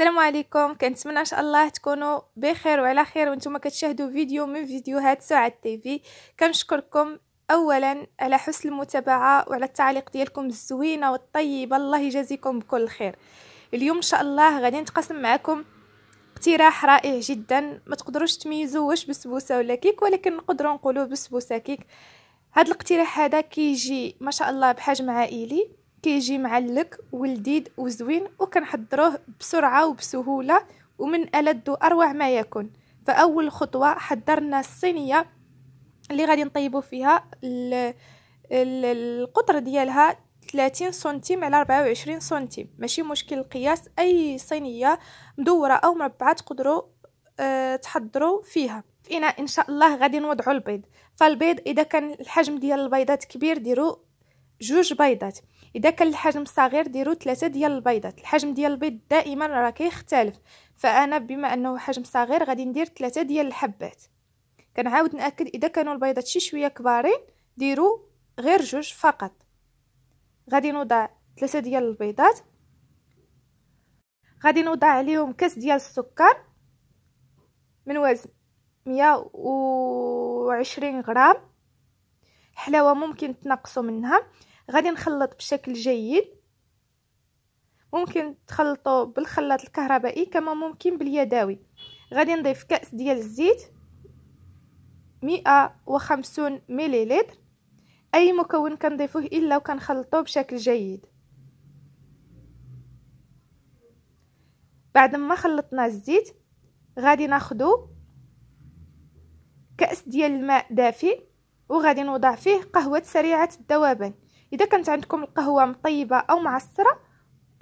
السلام عليكم كنتمنى ان شاء الله تكونوا بخير وعلى خير وانتم كتشاهدوا فيديو من فيديوهات تي تيفي كنشكركم اولا على حسن المتابعه وعلى التعليق ديالكم الزوينه والطيبه الله يجازيكم بكل خير اليوم ان شاء الله غادي نتقاسم معكم اقتراح رائع جدا ما تقدروش تميزوا واش بسبوسه ولا كيك ولكن نقدروا نقولوا بسبوسه كيك هاد الاقتراح هذا كيجي ما شاء الله بحجم عائلي كيجي معلك ولذيذ وزوين وكنحضروه بسرعه وبسهوله ومن ألد واروع ما يكون فاول خطوه حضرنا الصينيه اللي غادي نطيبو فيها القطر ديالها 30 سنتيم على 24 سنتيم ماشي مشكل القياس اي صينيه مدوره او مربعه تقدروا أه تحضروا فيها في اناء ان شاء الله غادي نوضعوا البيض فالبيض اذا كان الحجم ديال البيضات كبير ديروا جوج بيضات اذا كان الحجم صغير ديروا ثلاثه ديال البيضات الحجم ديال البيض دائما راه كيختلف فانا بما انه حجم صغير غادي ندير ثلاثه ديال الحبات كنعاود ناكد اذا كانوا البيضات شي شويه كبارين ديروا غير جوج فقط غادي نوضع ثلاثه ديال البيضات غادي نوضع عليهم كاس ديال السكر من وزن 120 غرام حلاوه ممكن تنقصوا منها غادي نخلط بشكل جيد ممكن تخلطوا بالخلاط الكهربائي كما ممكن باليدوي غادي نضيف كأس ديال الزيت 150 مليلتر اي مكون كنضيفوه الا وكنخلطوا بشكل جيد بعد ما خلطنا الزيت غادي ناخدو كأس ديال الماء دافئ وغادي نوضع فيه قهوة سريعة الذوبان اذا كانت عندكم القهوه مطيبه او معصره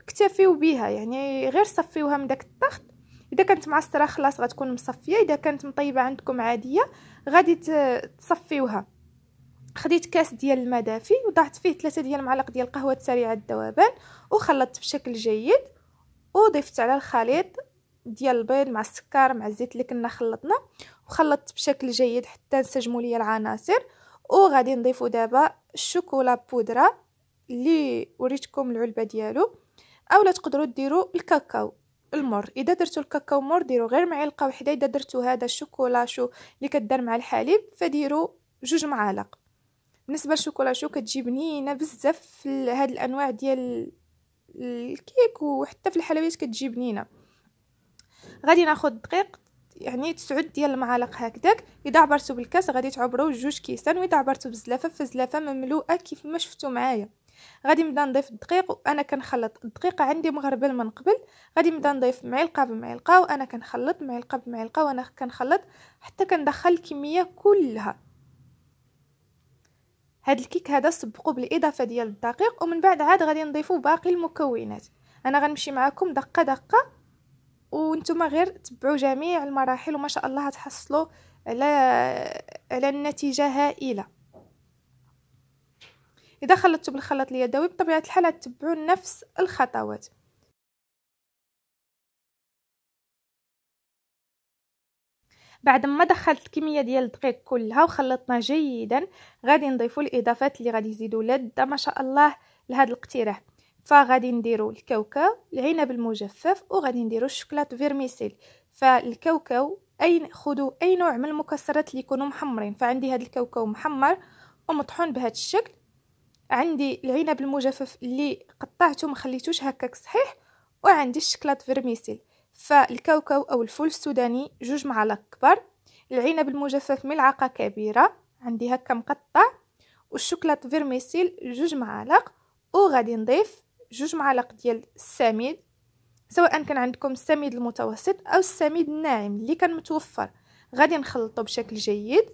اكتفيو بها يعني غير صفيوها من داك الطخت اذا كانت معصره خلاص غتكون مصفيه اذا كانت مطيبه عندكم عاديه غادي تصفيوها خديت كاس ديال الماء دافي وضعت فيه ثلاثة ديال المعالق ديال القهوه السريعه الذوبان وخلطت بشكل جيد وضفت على الخليط ديال البيض مع السكر مع الزيت اللي كنا خلطنا وخلطت بشكل جيد حتى نسجموا لي العناصر وغادي نضيفوا دابا الشوكولا بودره اللي وريتكم العلبه ديالو اولا تقدروا ديروا الكاكاو المر اذا درتو الكاكاو مر ديروا غير معلقه وحده اذا درتو هذا شو اللي كدار مع الحليب فديروا جوج معالق بالنسبه للشوكولا شو كتجي بنينه بزاف في هاد الانواع ديال الكيك وحتى في الحلويات كتجي بنينه غادي ناخذ دقيق يعني تسعود ديال المعالق هكذاك اذا عبرتو بالكاس غادي تعبروا جوج كيسان واذا عبرتو بزلافه فزلافه مملوءه كيف ما شفتوا معايا غادي نبدا نضيف الدقيق وانا كنخلط الدقيق عندي مغربل من قبل غادي نبدا نضيف معلقه بمعلقه وانا كنخلط معلقه بمعلقه وانا كنخلط حتى كندخل الكميه كلها هاد الكيك هذا سبقوا بالاضافه ديال الدقيق ومن بعد عاد غادي نضيفو باقي المكونات انا غنمشي معكم دقه دقه وانتم غير تبعوا جميع المراحل وما شاء الله هتحصلوا على على النتيجه هائله اذا خلطتوا بالخلاط اليدوي بطبيعه الحال هتتبعوا نفس الخطوات بعد ما دخلت الكميه ديال الدقيق كلها وخلطنا جيدا غادي نضيفوا الاضافات اللي غادي يزيدوا لذه ما شاء الله لهذا الاقتراح فغادي نديرو الكاوكاو العنب المجفف وغادي نديرو الشوكولات فيرميسيل فالكاوكاو اي خذوا اي نوع من المكسرات اللي يكونوا محمرين فعندي هذا الكاوكاو محمر ومطحون بهذا الشكل عندي العنب المجفف اللي قطعته ما خليتوش هكاك صحيح وعندي الشكلاط فيرميسيل فالكاوكاو او الفول السوداني جوج معالق كبار العنب المجفف ملعقه كبيره عندي هكا مقطع والشوكولات فيرميسيل جوج معالق وغادي نضيف جوج معالق ديال السميد سواء كان عندكم السميد المتوسط او السميد الناعم اللي كان متوفر غادي نخلطو بشكل جيد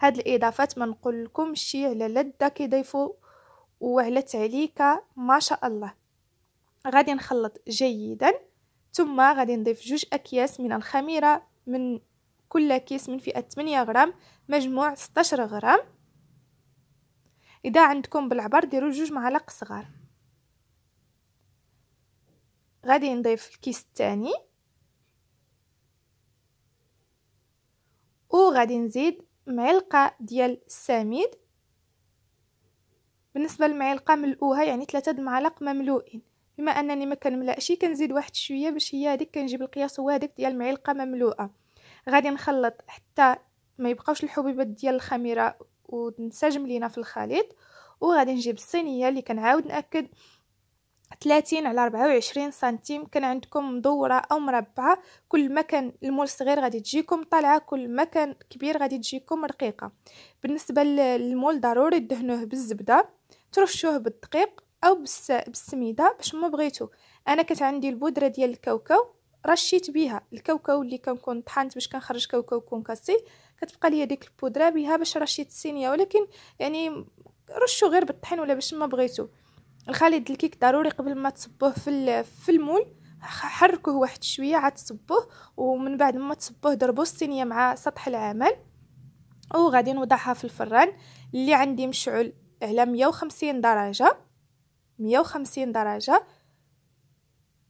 هاد الاضافات ما نقول لكم شي على لذة كيضيفوا وعلى تعليكه ما شاء الله غادي نخلط جيدا ثم غادي نضيف جوج اكياس من الخميره من كل كيس من فئه 8 غرام مجموع 16 غرام اذا عندكم بالعبر ديروا جوج معالق صغار غادي نضيف الكيس الثاني وغادي نزيد معلقه ديال السميد بالنسبه للمعلقه ملؤوها يعني ثلاثه المعالق مملوئين بما انني ما كنملاش كنزيد واحد شويه باش هي هذيك كنجيب القياس هو هذيك ديال المعلقه مملوءه غادي نخلط حتى ما يبقاوش الحبيبات ديال الخميره وتنسجم لينا في الخليط وغادي نجيب الصينيه اللي كنعاود ناكد 30 على 24 سنتيم كان عندكم مدوره او مربعه كل ما كان المول صغير غادي تجيكم طالعه كل ما كان كبير غادي تجيكم رقيقه بالنسبه للمول ضروري دهنوه بالزبده ترشوه بالدقيق او بالسميده باش ما بغيتو انا كانت عندي البودره ديال الكاوكاو رشيت بها الكاوكاو اللي كنكون طحنت باش كنخرج كاوكاو كونكاسي كتبقى لي ديك البودره بها باش رشيت الصينيه ولكن يعني رشو غير بالطحين ولا باش ما بغيتو الخليط الكيك ضروري قبل ما تصبوه في في المول حركوه واحد شويه عاد تصبوه ومن بعد ما تصبوه ضربوا الصينيه مع سطح العمل وغادي نوضعها في الفران اللي عندي مشعل على 150 درجه 150 درجه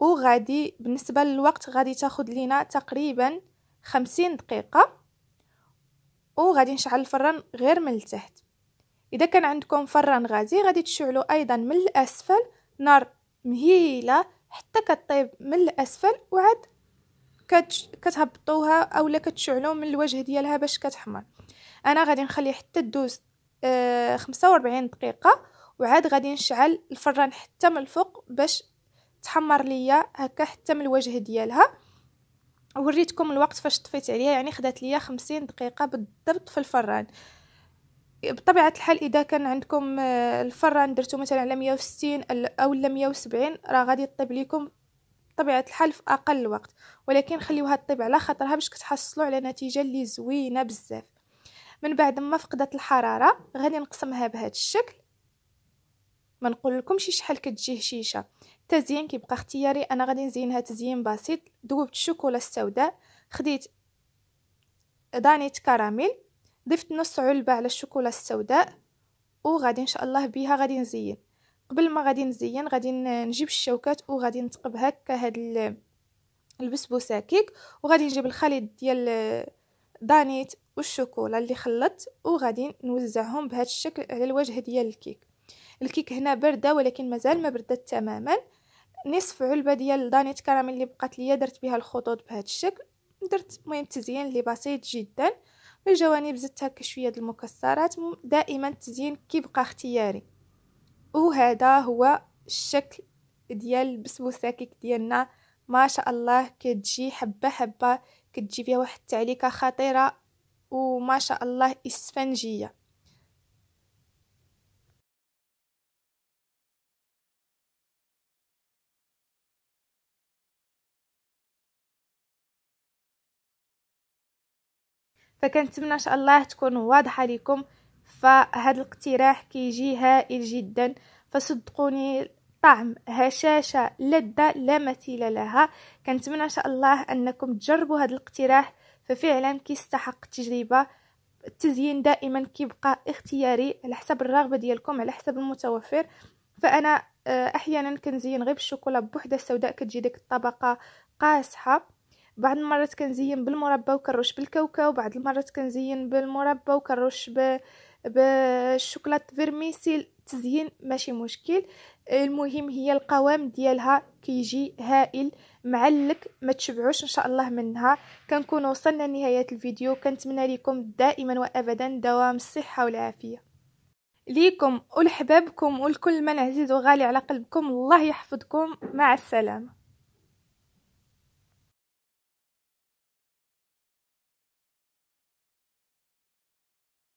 وغادي بالنسبه للوقت غادي تاخذ لينا تقريبا 50 دقيقه وغادي نشعل الفران غير من التحت اذا كان عندكم فران غازي غادي تشعلوا ايضا من الاسفل نار مهيله حتى كطيب من الاسفل وعاد كتش... كتهبطوها اولا كتشعلوا من الوجه ديالها باش كتحمر انا غادي نخلي حتى دوز آه 45 دقيقه وعاد غادي نشعل الفران حتى من الفوق باش تحمر ليا هكا حتى من الوجه ديالها وريتكم الوقت فاش طفيت عليها يعني خدات ليا خمسين دقيقه بالضبط في الفران بطبيعه الحال اذا كان عندكم آه، الفران درتو مثلا على 160 او 170 راه غادي يطيب لكم بطبيعه الحال في اقل وقت ولكن خليوها طيب على خاطرها باش كتحصلوا على نتيجه اللي زوينه بزاف من بعد ما فقدت الحراره غادي نقسمها بهذا الشكل ما نقول شي شحال كتجي هشيشه التزيين كيبقى اختياري انا غادي نزينها تزيين بسيط دوبت الشوكولا السوداء خديت دانيت كراميل ضفت نص علبة على الشوكولا السوداء وغادي ان شاء الله بيها غادي نزين قبل ما غادي نزين غادي نجيب الشوكات وغادي نتقب هكا هاد البسبوسه كيك وغادي نجيب الخليط ديال دانيت والشوكولا اللي خلطت وغادي نوزعهم بهذا الشكل على الوجه ديال الكيك الكيك هنا بارده ولكن مازال ما بردت تماما نصف علبه ديال دانيت كراميل اللي بقات ليا درت بها الخطوط بهذا الشكل درت المهم تزيين اللي بسيط جدا الجوانب زدت هكا شويه المكسرات دائما التزيين كيبقى اختياري وهذا هو الشكل ديال البسبوسه كيك ديالنا ما شاء الله كتجي حبه حبه كتجي فيها واحد التعليكه خطيره وما شاء الله اسفنجيه فكنتمنى ان شاء الله تكون واضحه لكم فهذا الاقتراح كيجي هائل جدا فصدقوني طعم هشاشة لذة لا مثيل لها كنتمنى إن شاء الله أنكم تجربوا هذا الاقتراح ففعلا كيستحق التجربة التزيين دائما كيبقى اختياري على حسب الرغبة ديالكم على حسب المتوفر فأنا آه، أحيانا كنزين غير بالشوكولا بوحدة سوداء كتجي ديك الطبقة قاسحة بعض المرات كنزين بالمربى وكنرش بالكاوكاو بعض المرات كنزين بالمربى وكنرش ب بالشوكولات فيرميسيل تزيين ماشي مشكل المهم هي القوام ديالها كيجي هائل معلك ما تشبعوش ان شاء الله منها كنكون وصلنا لنهايه الفيديو كنتمنى لكم دائما وابدا دوام الصحه والعافيه ليكم ولحبابكم ولكل من عزيز وغالي على قلبكم الله يحفظكم مع السلامه